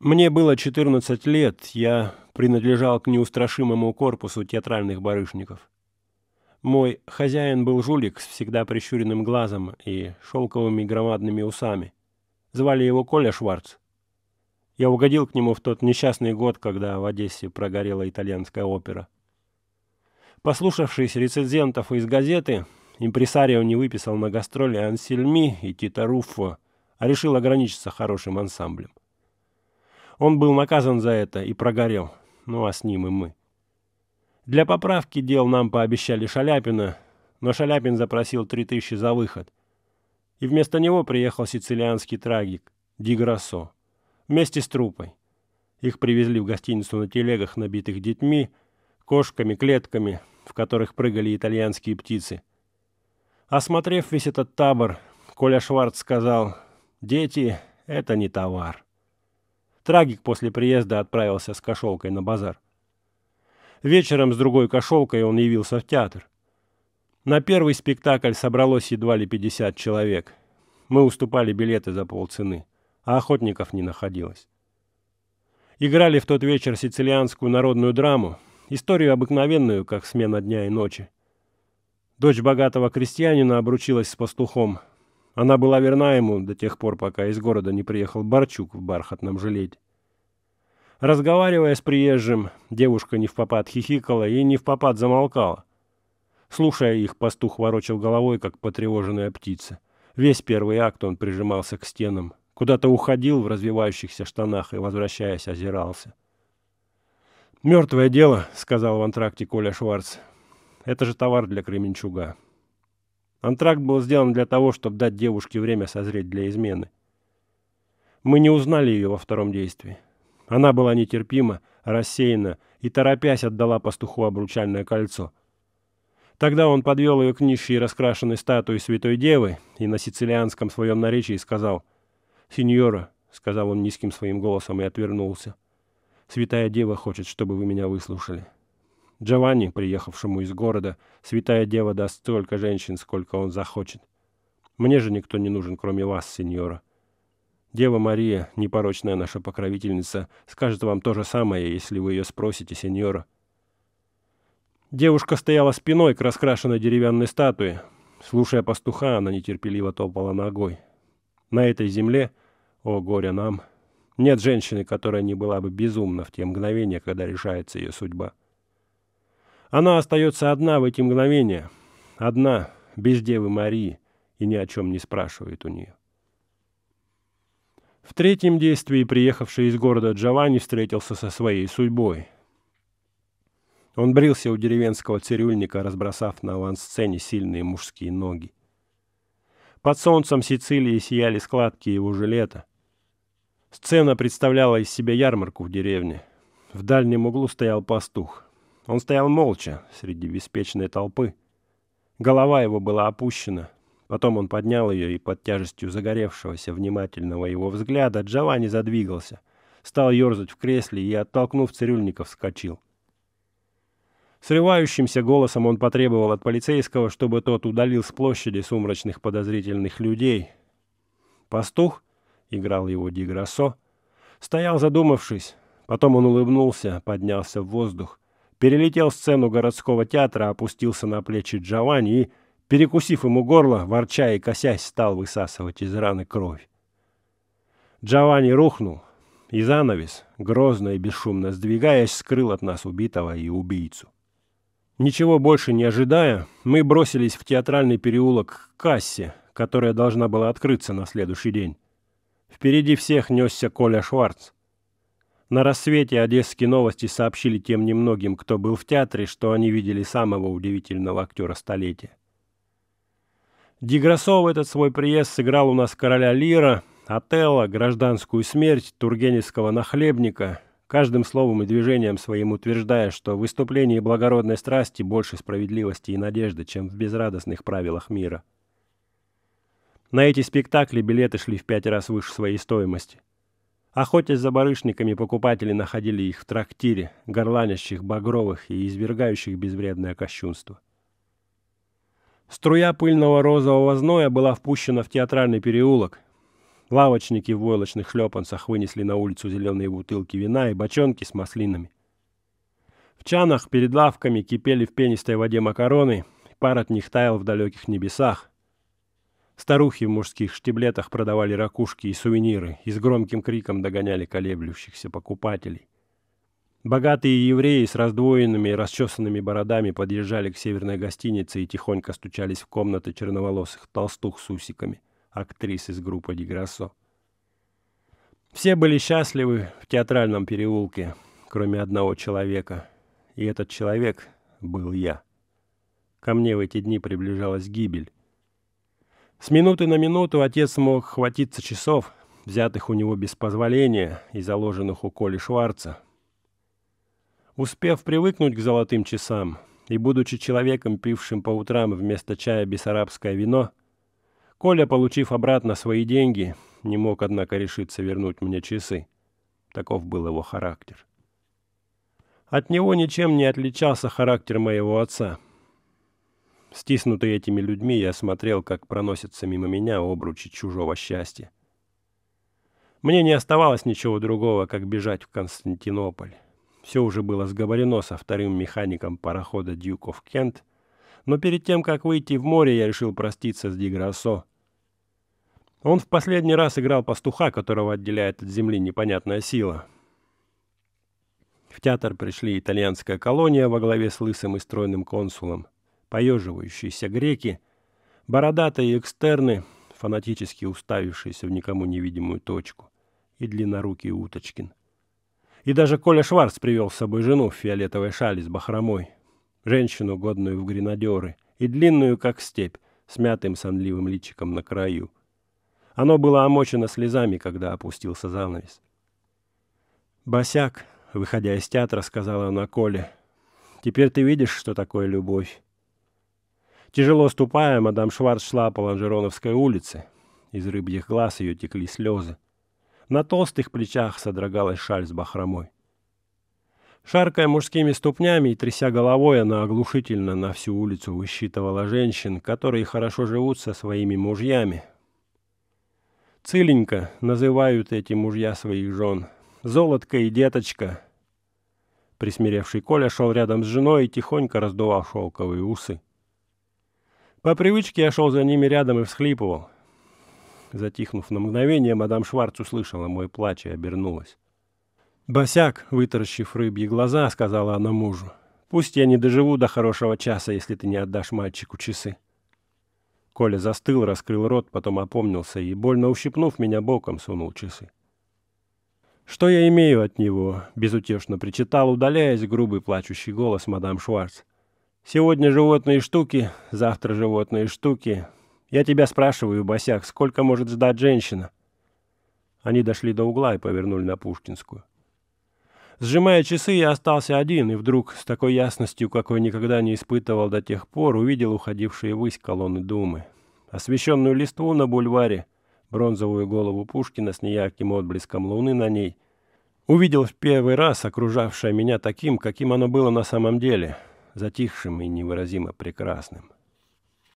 Мне было 14 лет, я принадлежал к неустрашимому корпусу театральных барышников. Мой хозяин был жулик с всегда прищуренным глазом и шелковыми громадными усами. Звали его Коля Шварц. Я угодил к нему в тот несчастный год, когда в Одессе прогорела итальянская опера. Послушавшись рецензентов из газеты, импресарио не выписал на гастроли Ансельми и Тита Руффо, а решил ограничиться хорошим ансамблем. Он был наказан за это и прогорел. Ну а с ним и мы. Для поправки дел нам пообещали Шаляпина, но Шаляпин запросил 3000 за выход. И вместо него приехал сицилианский трагик Ди Вместе с трупой. Их привезли в гостиницу на телегах, набитых детьми, кошками, клетками, в которых прыгали итальянские птицы. Осмотрев весь этот табор, Коля Шварц сказал, «Дети — это не товар». Трагик после приезда отправился с кошелкой на базар. Вечером с другой кошелкой он явился в театр. На первый спектакль собралось едва ли 50 человек. Мы уступали билеты за полцены, а охотников не находилось. Играли в тот вечер сицилианскую народную драму, историю обыкновенную, как смена дня и ночи. Дочь богатого крестьянина обручилась с пастухом, она была верна ему до тех пор, пока из города не приехал Барчук в бархатном жилете. Разговаривая с приезжим, девушка не в попад хихикала и не в попад замолкала. Слушая их, пастух ворочал головой, как потревоженная птица. Весь первый акт он прижимался к стенам, куда-то уходил в развивающихся штанах и, возвращаясь, озирался. «Мертвое дело», — сказал в антракте Коля Шварц. «Это же товар для Кременчуга. Антракт был сделан для того, чтобы дать девушке время созреть для измены. Мы не узнали ее во втором действии. Она была нетерпима, рассеяна и, торопясь, отдала пастуху обручальное кольцо. Тогда он подвел ее к нищей раскрашенной статуе Святой Девы и на сицилианском своем наречии сказал «Синьора», — сказал он низким своим голосом и отвернулся, — «Святая Дева хочет, чтобы вы меня выслушали». Джованни, приехавшему из города, святая дева даст столько женщин, сколько он захочет. Мне же никто не нужен, кроме вас, сеньора. Дева Мария, непорочная наша покровительница, скажет вам то же самое, если вы ее спросите, сеньора. Девушка стояла спиной к раскрашенной деревянной статуе. Слушая пастуха, она нетерпеливо топала ногой. На этой земле, о горе нам, нет женщины, которая не была бы безумна в те мгновения, когда решается ее судьба. Она остается одна в эти мгновения. Одна, без Девы Марии, и ни о чем не спрашивает у нее. В третьем действии приехавший из города Джованни встретился со своей судьбой. Он брился у деревенского цирюльника, разбросав на авансцене сильные мужские ноги. Под солнцем Сицилии сияли складки его жилета. Сцена представляла из себя ярмарку в деревне. В дальнем углу стоял пастух — он стоял молча среди беспечной толпы. Голова его была опущена. Потом он поднял ее, и под тяжестью загоревшегося внимательного его взгляда Джованни задвигался. Стал ерзать в кресле и, оттолкнув цирюльников, вскочил. Срывающимся голосом он потребовал от полицейского, чтобы тот удалил с площади сумрачных подозрительных людей. Пастух, играл его Диграсо, стоял задумавшись. Потом он улыбнулся, поднялся в воздух перелетел сцену городского театра, опустился на плечи Джованни и, перекусив ему горло, ворча и косясь, стал высасывать из раны кровь. Джованни рухнул, и занавес, грозно и бесшумно сдвигаясь, скрыл от нас убитого и убийцу. Ничего больше не ожидая, мы бросились в театральный переулок к кассе, которая должна была открыться на следующий день. Впереди всех несся Коля Шварц. На рассвете одесские новости сообщили тем немногим, кто был в театре, что они видели самого удивительного актера столетия. Деграсов этот свой приезд сыграл у нас короля Лира, Отелло, гражданскую смерть, тургеневского нахлебника, каждым словом и движением своим утверждая, что в выступлении благородной страсти больше справедливости и надежды, чем в безрадостных правилах мира. На эти спектакли билеты шли в пять раз выше своей стоимости – Охотясь за барышниками, покупатели находили их в трактире, горланящих багровых и извергающих безвредное кощунство. Струя пыльного розового зноя была впущена в театральный переулок. Лавочники в войлочных шлепанцах вынесли на улицу зеленые бутылки вина и бочонки с маслинами. В чанах перед лавками кипели в пенистой воде макароны, пар от них таял в далеких небесах. Старухи в мужских штиблетах продавали ракушки и сувениры и с громким криком догоняли колеблющихся покупателей. Богатые евреи с раздвоенными и расчесанными бородами подъезжали к северной гостинице и тихонько стучались в комнаты черноволосых толстух с усиками, актрис из группы Деграссо. Все были счастливы в театральном переулке, кроме одного человека. И этот человек был я. Ко мне в эти дни приближалась гибель. С минуты на минуту отец мог хватиться часов, взятых у него без позволения и заложенных у Коли Шварца. Успев привыкнуть к золотым часам и будучи человеком, пившим по утрам вместо чая бессарабское вино, Коля, получив обратно свои деньги, не мог, однако, решиться вернуть мне часы. Таков был его характер. От него ничем не отличался характер моего отца — Стиснутый этими людьми, я смотрел, как проносятся мимо меня обручи чужого счастья. Мне не оставалось ничего другого, как бежать в Константинополь. Все уже было сговорено со вторым механиком парохода «Дюк оф Кент», но перед тем, как выйти в море, я решил проститься с Диграсо. Он в последний раз играл пастуха, которого отделяет от земли непонятная сила. В театр пришли итальянская колония во главе с лысым и стройным консулом – поеживающиеся греки, бородатые экстерны, фанатически уставившиеся в никому невидимую точку, и длиннорукий Уточкин. И даже Коля Шварц привел с собой жену в фиолетовой шале с бахромой, женщину, годную в гренадеры, и длинную, как степь, с мятым сонливым личиком на краю. Оно было омочено слезами, когда опустился занавес. «Босяк», — выходя из театра, сказала она Коле, — «теперь ты видишь, что такое любовь. Тяжело ступая, мадам Шварц шла по Ланжероновской улице. Из рыбьих глаз ее текли слезы. На толстых плечах содрогалась шаль с бахромой. Шаркая мужскими ступнями и тряся головой, она оглушительно на всю улицу высчитывала женщин, которые хорошо живут со своими мужьями. Целенько называют эти мужья своих жен. Золотка и деточка. Присмиревший Коля шел рядом с женой и тихонько раздувал шелковые усы. По привычке я шел за ними рядом и всхлипывал. Затихнув на мгновение, мадам Шварц услышала мой плач и обернулась. «Босяк», — вытаращив рыбьи глаза, сказала она мужу, — «пусть я не доживу до хорошего часа, если ты не отдашь мальчику часы». Коля застыл, раскрыл рот, потом опомнился и, больно ущипнув меня боком, сунул часы. «Что я имею от него?» — безутешно причитал, удаляясь грубый плачущий голос мадам Шварц. Сегодня животные штуки, завтра животные штуки. Я тебя спрашиваю, Босяк, сколько может ждать женщина? Они дошли до угла и повернули на Пушкинскую. Сжимая часы, я остался один, и вдруг, с такой ясностью, какой никогда не испытывал до тех пор, увидел уходившие ввысь колонны Думы. Освещенную листву на бульваре, бронзовую голову Пушкина с неярким отблеском луны на ней. Увидел в первый раз окружавшее меня таким, каким оно было на самом деле — затихшим и невыразимо прекрасным.